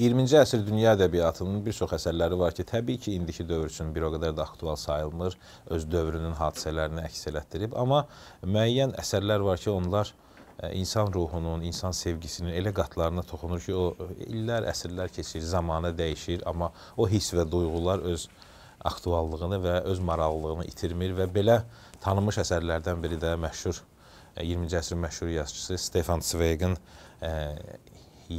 20-ci əsr dünya ədəbiyyatının bir çox əsərləri var ki, təbii ki, indiki dövr üçün bir o qədər də aktual sayılmır, öz dövrünün hadisələrini əks elətdirib, amma müəyyən əsərlər var ki, onlar e, insan ruhunun, insan sevgisinin elə qatlarına toxunur ki, o illər, əsrlər keçir, zamanı dəyişir, amma o hiss və duyğular öz aktuallığını və öz maraqlılığını itirmir və belə tanınmış əsərlərdən biri də məşhur e, 20-ci əsrin məşhur yazıçısı Stefan Zweigin e,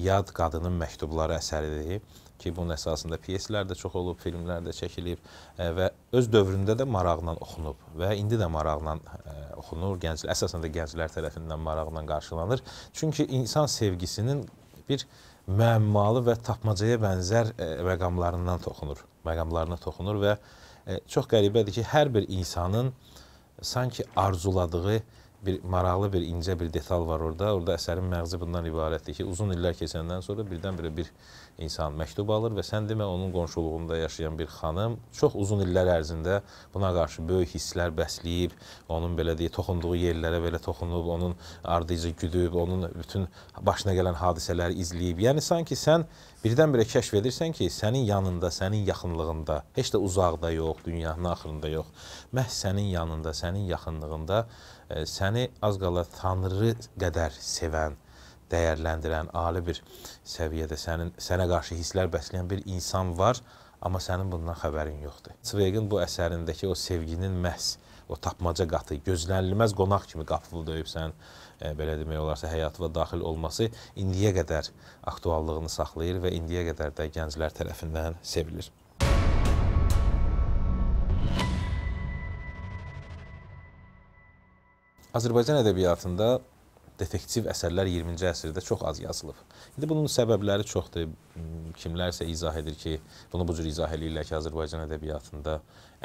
Yad qadının məktubları əsəridir ki, bunun əsasında pyeslər də çox olub, filmlər də çəkilib e, və öz dövründə də maraqla oxunub və indi də maraqla e, oxunur, gənclər əsasən də gənclər tərəfindən maraqla qarşılanır. Çünki insan sevgisinin bir müəmmalı və tapmacaya bənzər e, məqamlarından toxunur, məqamlarına toxunur və çox qəribədir ki, hər bir insanın sanki arzuladığı bir maraqlı bir incə bir detal var orada. Orada əsərin məğzi bundan ibarətdir ki, uzun illər keçəndən sonra birdən-birə bir insan məktub alır və sən demə onun qonşuluğunda yaşayan bir xanım çox uzun illər ərzində buna qarşı böyük hisslər bəsləyib, onun belə deyə toxunduğu yerlərə belə toxunub, onun ardıcı güdüb, onun bütün başına gələn hadisələri izləyib. Yəni sanki sən birdən-birə kəşf edirsən ki, sənin yanında, sənin yaxınlığında, heç də uzaqda yox, dünyanın axırında yox, məhz sənin yanında, sənin yaxınlığında e, sən məni az qala Tanrı qədər sevən, dəyərləndirən, ali bir səviyyədə sənin sənə qarşı hisslər bəsləyən bir insan var, amma sənin bundan xəbərin yoxdur. Sveqin bu əsərindəki o sevginin məhz o tapmaca qatı, gözlənilməz qonaq kimi qapını döyüb sən e, belə demək olarsa həyatıva daxil olması indiyə qədər aktuallığını saxlayır və indiyə qədər də gənclər tərəfindən sevilir. Azərbaycan ədəbiyyatında detektiv əsərlər 20-ci əsrdə çox az yazılıb. İndi bunun səbəbləri çoxdur. Hmm, kimlərsə izah edir ki, bunu bu cür izah eləyirlər ki, Azərbaycan ədəbiyyatında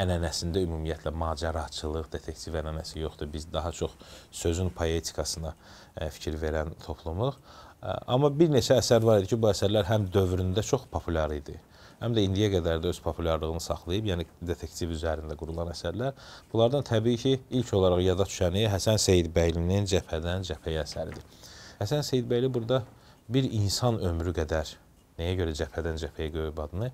ənənəsində ümumiyyətlə macəraçılıq, detektiv ənənəsi yoxdur. Biz daha çox sözün poetikasına e, fikir verən toplumuq. E, amma bir neçə əsər var idi ki, bu əsərlər həm dövründə çox populyar idi həm də indiyə qədər də öz populyarlığını saxlayıb, yəni detektiv üzərində qurulan əsərlər. Bunlardan təbii ki, ilk olaraq yada düşəni Həsən Seyidbəylinin Cəbhədən Cəbhəyə əsəridir. Həsən Seyidbəyli burada bir insan ömrü qədər Nəyə görə cəbhədən cəbhəyə qoyub adını?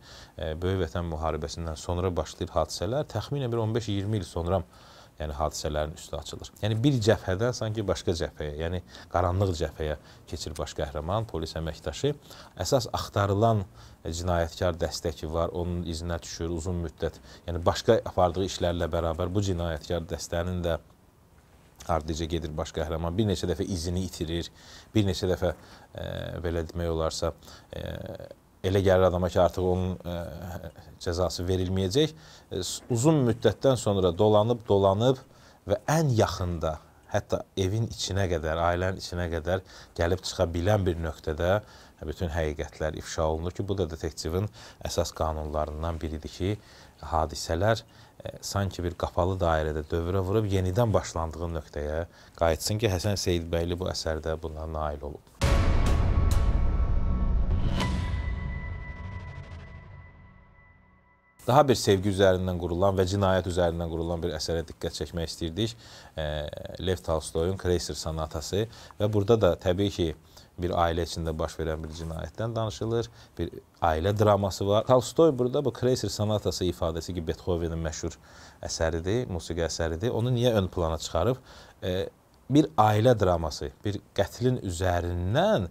Böyük Vətən müharibəsindən sonra başlayır hadisələr. Təxminən bir 15-20 il sonra yəni hadisələrin üstü açılır. Yəni bir cəbhədən sanki başqa cəbhəyə, yəni qaranlıq cəbhəyə keçir baş qəhrəman, polis əməkdaşı. Əsas axtarılan cinayətkar dəstəki var, onun izinə düşür uzun müddət. Yəni başqa apardığı işlərlə bərabər bu cinayətkar dəstənin də ardıcı gedir baş qəhrəman, bir neçə dəfə izini itirir, bir neçə dəfə e, belə demək olarsa, e, elə gəlir adama ki, artıq onun ə, e, cəzası verilməyəcək. E, uzun müddətdən sonra dolanıb, dolanıb və ən yaxında, hətta evin içinə qədər, ailənin içinə qədər gəlib çıxa bilən bir nöqtədə bütün həqiqətlər ifşa olunur ki, bu da detektivin əsas qanunlarından biridir ki, hadisələr ə, e, sanki bir qapalı dairədə dövrə vurub yenidən başlandığı nöqtəyə qayıtsın ki, Həsən Seyidbəyli bu əsərdə buna nail olub. daha bir sevgi üzərindən qurulan və cinayət üzərindən qurulan bir əsərə diqqət çəkmək istəyirdik. Lev Tolstoyun Kreyser sonatası və burada da təbii ki, bir ailə içində baş verən bir cinayətdən danışılır, bir ailə draması var. Tolstoy burada bu Kreyser sonatası ifadəsi ki, Beethovenin məşhur əsəridir, musiqi əsəridir. Onu niyə ön plana çıxarıb? Bir ailə draması, bir qətlin üzərindən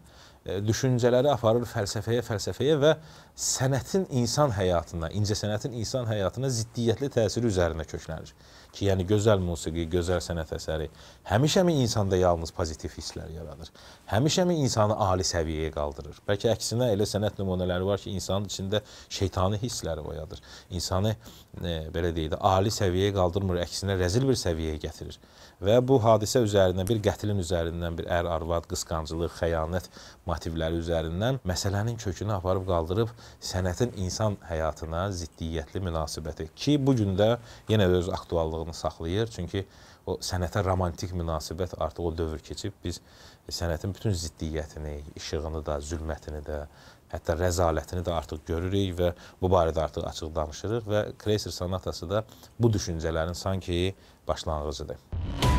E, düşüncələri aparır fəlsəfəyə, fəlsəfəyə və sənətin insan həyatına, incəsənətin insan həyatına ziddiyyətli təsiri üzərinə köklənir. Ki, yəni gözəl musiqi, gözəl sənət əsəri həmişəmi insanda yalnız pozitiv hisslər yaradır. Həmişəmi insanı ali səviyyəyə qaldırır. Bəlkə əksinə elə sənət nümunələri var ki, insanın içində şeytani hisslər oyadır. İnsanı e, belə deyək də ali səviyyəyə qaldırmır, əksinə rəzil bir səviyyəyə gətirir. Və bu hadisə üzərindən, bir qətlin üzərindən bir ər-arvad, qısqanclıq, xəyanət, motivləri üzərindən məsələnin kökünü aparıb qaldırıb sənətin insan həyatına ziddiyyətli münasibəti ki, bu gün də yenə də öz aktuallığını saxlayır. Çünki o sənətə romantik münasibət artıq o dövr keçib. Biz sənətin bütün ziddiyyətini, işığını da, zülmətini də, hətta rəzalətini də artıq görürük və bu barədə artıq açıq danışırıq və Kreyser Sonatası da bu düşüncələrin sanki başlanğıcıdır.